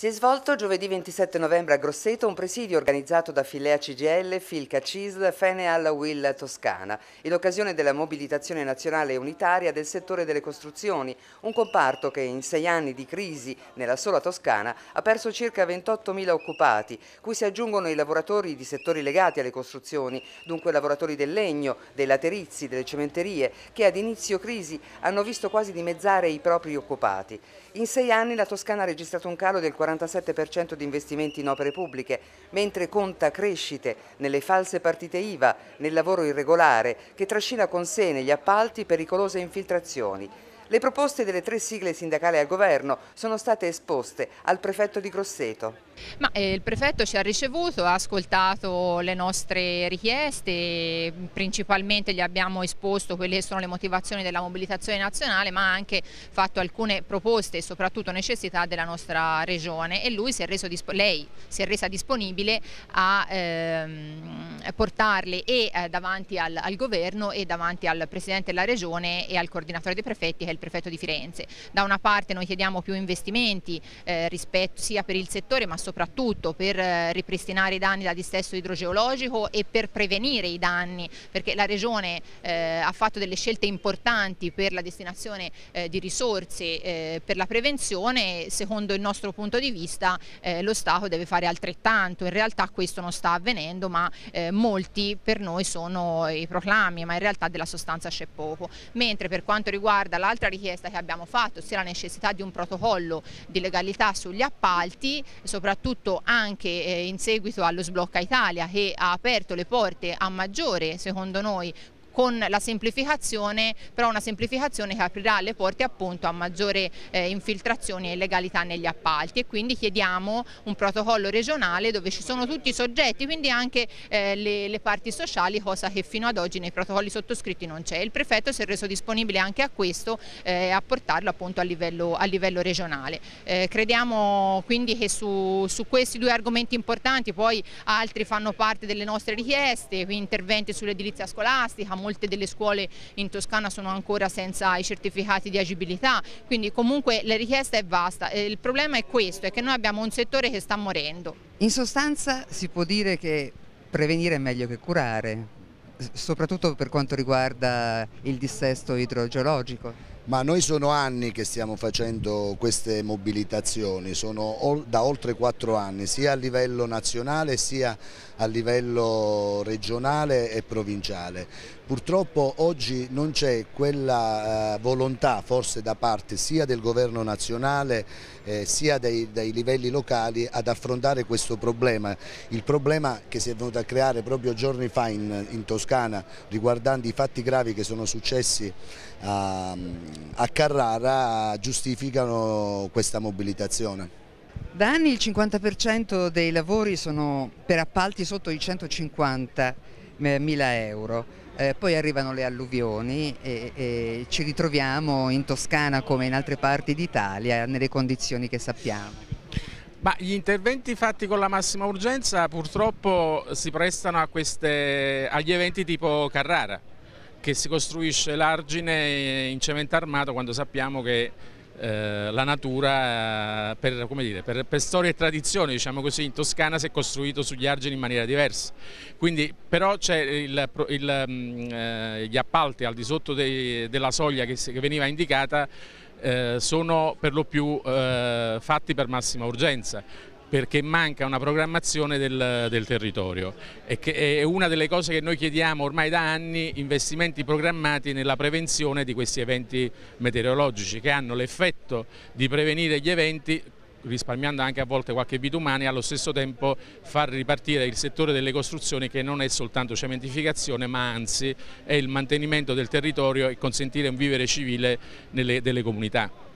Si è svolto giovedì 27 novembre a Grosseto un presidio organizzato da Filea CGL, Filca CISL, Feneal Will Toscana, in occasione della mobilitazione nazionale unitaria del settore delle costruzioni, un comparto che in sei anni di crisi nella sola Toscana ha perso circa 28.000 occupati, cui si aggiungono i lavoratori di settori legati alle costruzioni, dunque lavoratori del legno, dei laterizi, delle cementerie, che ad inizio crisi hanno visto quasi dimezzare i propri occupati. In sei anni la Toscana ha registrato un calo del 40% 47% di investimenti in opere pubbliche, mentre conta crescite nelle false partite IVA, nel lavoro irregolare, che trascina con sé negli appalti pericolose infiltrazioni. Le proposte delle tre sigle sindacali al governo sono state esposte al prefetto di Grosseto. Ma, eh, il prefetto ci ha ricevuto, ha ascoltato le nostre richieste, principalmente gli abbiamo esposto quelle che sono le motivazioni della mobilitazione nazionale, ma ha anche fatto alcune proposte e soprattutto necessità della nostra regione e lui si è reso, lei si è resa disponibile a... Ehm, eh, portarli e eh, davanti al, al, governo e davanti al Presidente della Regione e al coordinatore dei prefetti che è il prefetto di Firenze. Da una parte noi chiediamo più investimenti eh, rispetto, sia per il settore ma soprattutto per eh, ripristinare i danni da distesso idrogeologico e per prevenire i danni perché la Regione eh, ha fatto delle scelte importanti per la destinazione eh, di risorse per la prevenzione, secondo il nostro punto di vista lo Stato deve fare altrettanto, in realtà questo non sta avvenendo ma eh, molti per noi sono i proclami, ma in realtà della sostanza c'è poco. Mentre per quanto riguarda l'altra richiesta che abbiamo fatto, ossia la necessità di un protocollo di legalità sugli appalti, soprattutto anche eh, in seguito allo sblocca Italia che ha aperto le porte a maggiore, secondo noi, con la semplificazione, però una semplificazione che aprirà le porte appunto a maggiore eh, infiltrazione e illegalità negli appalti e quindi chiediamo un protocollo regionale dove ci sono tutti i soggetti, quindi anche eh, le, le, parti sociali, cosa che fino ad oggi nei protocolli sottoscritti non c'è. Il prefetto si è reso disponibile anche a questo e eh, a portarlo appunto a livello, a livello regionale. Eh, crediamo quindi che su, su questi due argomenti importanti, poi altri fanno parte delle nostre richieste, quindi interventi sull'edilizia scolastica, molte delle scuole in Toscana sono ancora senza i certificati di agibilità, quindi comunque la richiesta è vasta. Eh, il problema è questo, è che noi abbiamo un settore che sta morendo. In sostanza si può dire che prevenire è meglio che curare, soprattutto per quanto riguarda il dissesto idrogeologico ma noi sono anni che stiamo facendo queste mobilitazioni, sono da oltre quattro anni, sia a livello nazionale sia a livello regionale e provinciale. Purtroppo oggi non c'è quella eh, volontà forse da parte sia del governo nazionale eh, sia dei, dei, livelli locali ad affrontare questo problema, il problema che si è venuto a creare proprio giorni fa in, in Toscana riguardante i fatti gravi che sono successi a a Carrara giustificano questa mobilitazione. Da anni il 50% dei lavori sono per appalti sotto i 150 eh, mila euro, eh, poi arrivano le alluvioni e, e ci ritroviamo in Toscana come in altre parti d'Italia nelle condizioni che sappiamo. Ma gli interventi fatti con la massima urgenza purtroppo si prestano queste, agli eventi tipo Carrara che si costruisce l'argine in cemento armato quando sappiamo che eh, la natura eh, per, dire, per, per, storia e tradizione diciamo così, in Toscana si è costruito sugli argini in maniera diversa Quindi, però il, mm, eh, gli appalti al di sotto dei, della soglia che, che veniva indicata eh, sono per lo più eh, fatti per massima urgenza perché manca una programmazione del, del territorio e che è una delle cose che noi chiediamo ormai da anni investimenti programmati nella prevenzione di questi eventi meteorologici che hanno l'effetto di prevenire gli eventi risparmiando anche a volte qualche vita umana e allo stesso tempo far ripartire il settore delle costruzioni che non è soltanto cementificazione ma anzi è il mantenimento del territorio e consentire un vivere civile nelle, delle comunità.